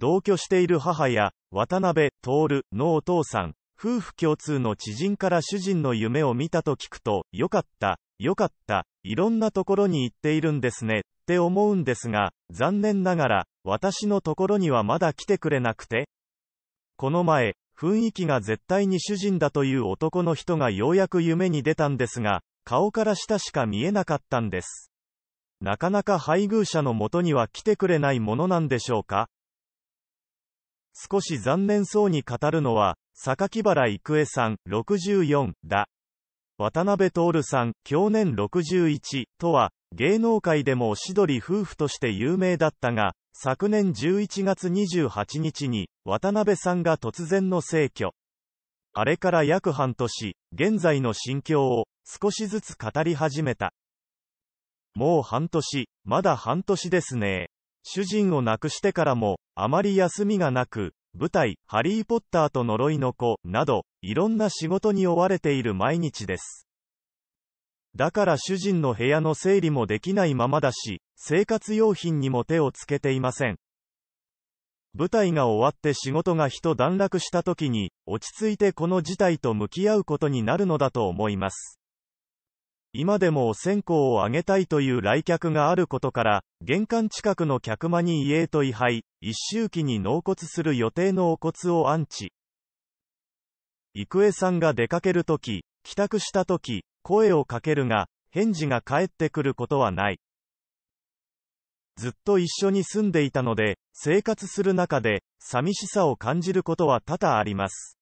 同居している母や、渡辺、徹のお父さん、夫婦共通の知人から主人の夢を見たと聞くと、よかった、よかった、いろんなところに行っているんですね、って思うんですが、残念ながら、私のところにはまだ来てくれなくて。この前、雰囲気が絶対に主人だという男の人がようやく夢に出たんですが、顔から下しか見えなかったんです。なかなか配偶者のもとには来てくれないものなんでしょうか少し残念そうに語るのは、榊原郁恵さん、64、だ。渡辺徹さん、去年61、とは、芸能界でもおしどり夫婦として有名だったが、昨年11月28日に、渡辺さんが突然の逝去。あれから約半年、現在の心境を少しずつ語り始めた。もう半年、まだ半年ですね。主人を亡くしてからも、あまり休みがなく、舞台、ハリーポッターと呪いの子、など、いろんな仕事に追われている毎日です。だから主人の部屋の整理もできないままだし、生活用品にも手をつけていません。舞台が終わって仕事が一段落した時に、落ち着いてこの事態と向き合うことになるのだと思います。今でもお線香をあげたいという来客があることから、玄関近くの客間に家へと位牌、一周期に納骨する予定のお骨を安置。郁恵さんが出かけるとき、帰宅したとき、声をかけるが、返事が返ってくることはない。ずっと一緒に住んでいたので、生活する中で、寂しさを感じることは多々あります。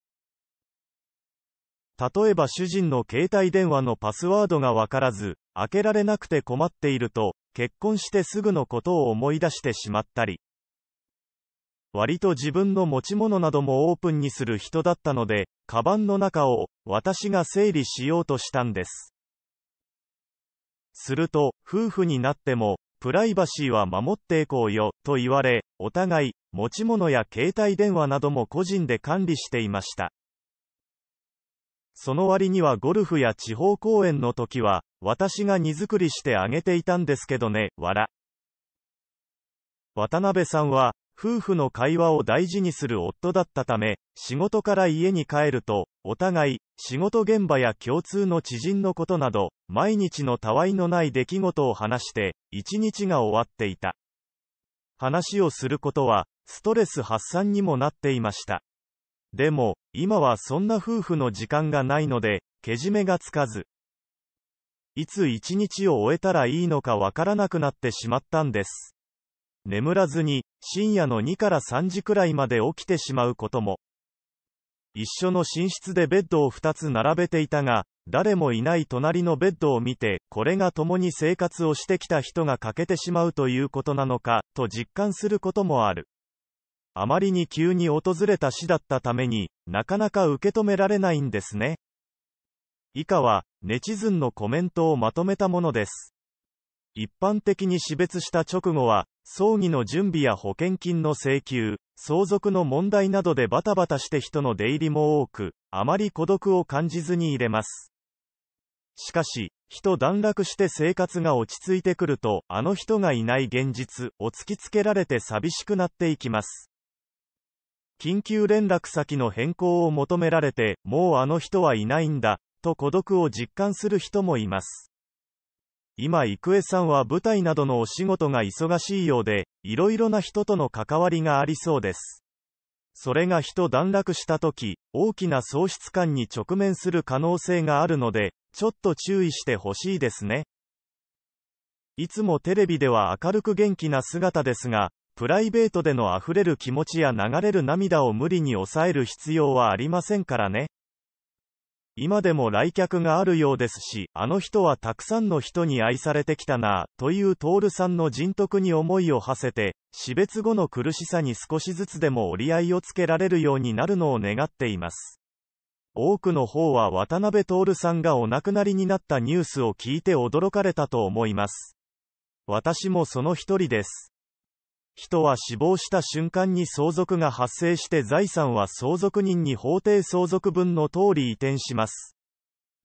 例えば主人の携帯電話のパスワードがわからず、開けられなくて困っていると、結婚してすぐのことを思い出してしまったり、割と自分の持ち物などもオープンにする人だったので、カバンの中を私が整理しようとしたんです。すると、夫婦になっても、プライバシーは守っていこうよ、と言われ、お互い、持ち物や携帯電話なども個人で管理していました。その割にはゴルフや地方公演の時は、私が荷造りしてあげていたんですけどね、わら。渡辺さんは、夫婦の会話を大事にする夫だったため、仕事から家に帰ると、お互い、仕事現場や共通の知人のことなど、毎日のたわいのない出来事を話して、一日が終わっていた。話をすることは、ストレス発散にもなっていました。でも、今はそんな夫婦の時間がないので、けじめがつかず。いつ一日を終えたらいいのかわからなくなってしまったんです。眠らずに、深夜の2から3時くらいまで起きてしまうことも。一緒の寝室でベッドを2つ並べていたが、誰もいない隣のベッドを見て、これが共に生活をしてきた人が欠けてしまうということなのか、と実感することもある。あまりに急に訪れた死だったために、なかなか受け止められないんですね。以下は、ネチズンのコメントをまとめたものです。一般的に死別した直後は、葬儀の準備や保険金の請求、相続の問題などでバタバタして人の出入りも多く、あまり孤独を感じずに入れます。しかし、人段落して生活が落ち着いてくると、あの人がいない現実を突きつけられて寂しくなっていきます。緊急連絡先の変更を求められて、もうあの人はいないんだ、と孤独を実感する人もいます。今、郁恵さんは舞台などのお仕事が忙しいようで、いろいろな人との関わりがありそうです。それが人段落した時、大きな喪失感に直面する可能性があるので、ちょっと注意してほしいですね。いつもテレビでは明るく元気な姿ですが、プライベートでの溢れる気持ちや流れる涙を無理に抑える必要はありませんからね。今でも来客があるようですし、あの人はたくさんの人に愛されてきたなぁ、というトールさんの人徳に思いを馳せて、死別後の苦しさに少しずつでも折り合いをつけられるようになるのを願っています。多くの方は渡辺徹さんがお亡くなりになったニュースを聞いて驚かれたと思います。私もその一人です。人は死亡した瞬間に相続が発生して財産は相続人に法定相続分の通り移転します。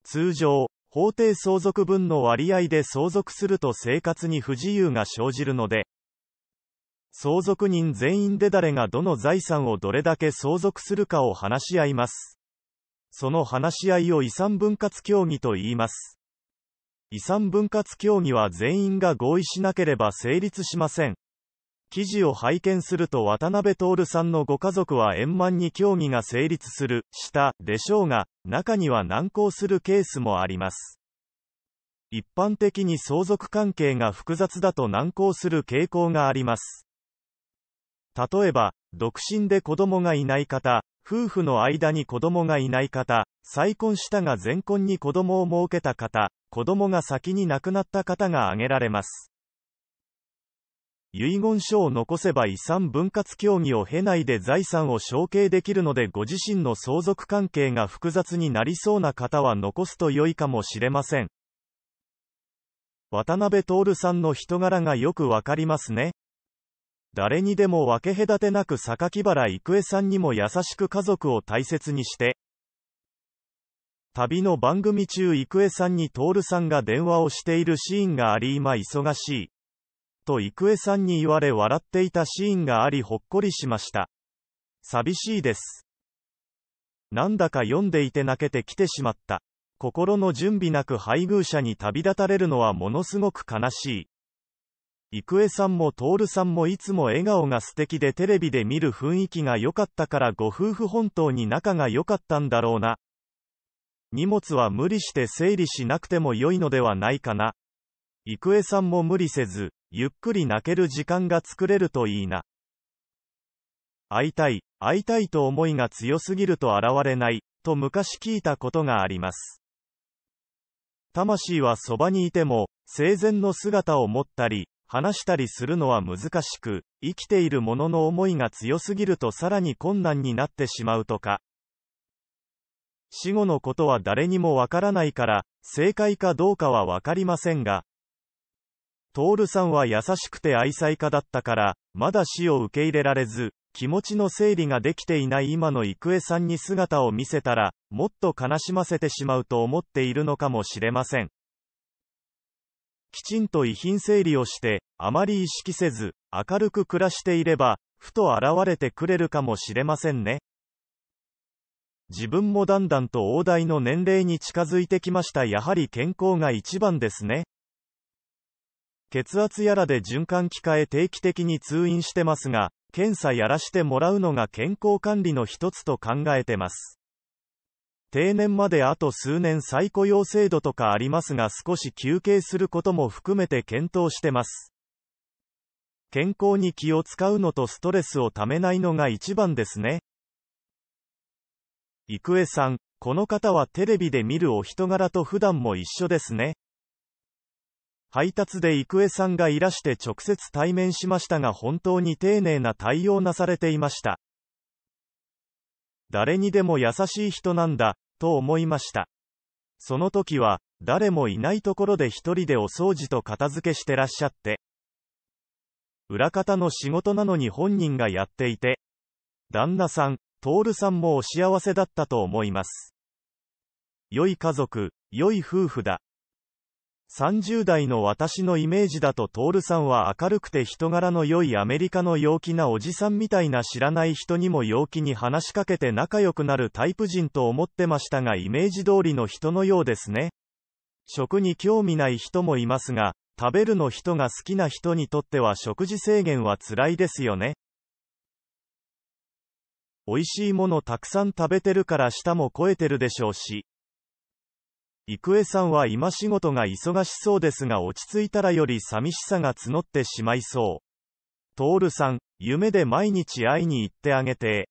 通常、法定相続分の割合で相続すると生活に不自由が生じるので、相続人全員で誰がどの財産をどれだけ相続するかを話し合います。その話し合いを遺産分割協議と言います。遺産分割協議は全員が合意しなければ成立しません。記事を拝見すると渡辺徹さんのご家族は円満に協議が成立する、した、でしょうが、中には難航するケースもあります。一般的に相続関係が複雑だと難航する傾向があります。例えば、独身で子供がいない方、夫婦の間に子供がいない方、再婚したが前婚に子供を設けた方、子供が先に亡くなった方が挙げられます。遺言書を残せば遺産分割協議を経ないで財産を承継できるのでご自身の相続関係が複雑になりそうな方は残すと良いかもしれません。渡辺徹さんの人柄がよくわかりますね。誰にでも分け隔てなく榊原郁恵さんにも優しく家族を大切にして、旅の番組中郁恵さんに徹さんが電話をしているシーンがあり今忙しい。と郁恵さんに言われ笑っていたシーンがありほっこりしました。寂しいです。なんだか読んでいて泣けてきてしまった。心の準備なく配偶者に旅立たれるのはものすごく悲しい。郁恵さんも徹さんもいつも笑顔が素敵でテレビで見る雰囲気が良かったからご夫婦本当に仲が良かったんだろうな。荷物は無理して整理しなくても良いのではないかな。郁恵さんも無理せず、ゆっくり泣ける時間が作れるといいな。会いたい、会いたいと思いが強すぎると現れない、と昔聞いたことがあります。魂はそばにいても、生前の姿を持ったり、話したりするのは難しく、生きている者の思いが強すぎるとさらに困難になってしまうとか。死後のことは誰にもわからないから、正解かどうかはわかりませんが、徹さんは優しくて愛妻家だったから、まだ死を受け入れられず、気持ちの整理ができていない今の郁恵さんに姿を見せたら、もっと悲しませてしまうと思っているのかもしれません。きちんと遺品整理をして、あまり意識せず、明るく暮らしていれば、ふと現れてくれるかもしれませんね。自分もだんだんと大台の年齢に近づいてきました。やはり健康が一番ですね。血圧やらで循環器科へ定期的に通院してますが、検査やらしてもらうのが健康管理の一つと考えてます。定年まであと数年再雇用制度とかありますが少し休憩することも含めて検討してます。健康に気を使うのとストレスをためないのが一番ですね。郁恵さん、この方はテレビで見るお人柄と普段も一緒ですね。配達で郁恵さんがいらして直接対面しましたが本当に丁寧な対応なされていました。誰にでも優しい人なんだ、と思いました。その時は、誰もいないところで一人でお掃除と片付けしてらっしゃって。裏方の仕事なのに本人がやっていて。旦那さん、徹さんもお幸せだったと思います。良い家族、良い夫婦だ。30代の私のイメージだと徹さんは明るくて人柄の良いアメリカの陽気なおじさんみたいな知らない人にも陽気に話しかけて仲良くなるタイプ人と思ってましたがイメージ通りの人のようですね。食に興味ない人もいますが、食べるの人が好きな人にとっては食事制限は辛いですよね。美味しいものたくさん食べてるから舌も肥えてるでしょうし。郁恵さんは今仕事が忙しそうですが落ち着いたらより寂しさが募ってしまいそう。徹さん、夢で毎日会いに行ってあげて。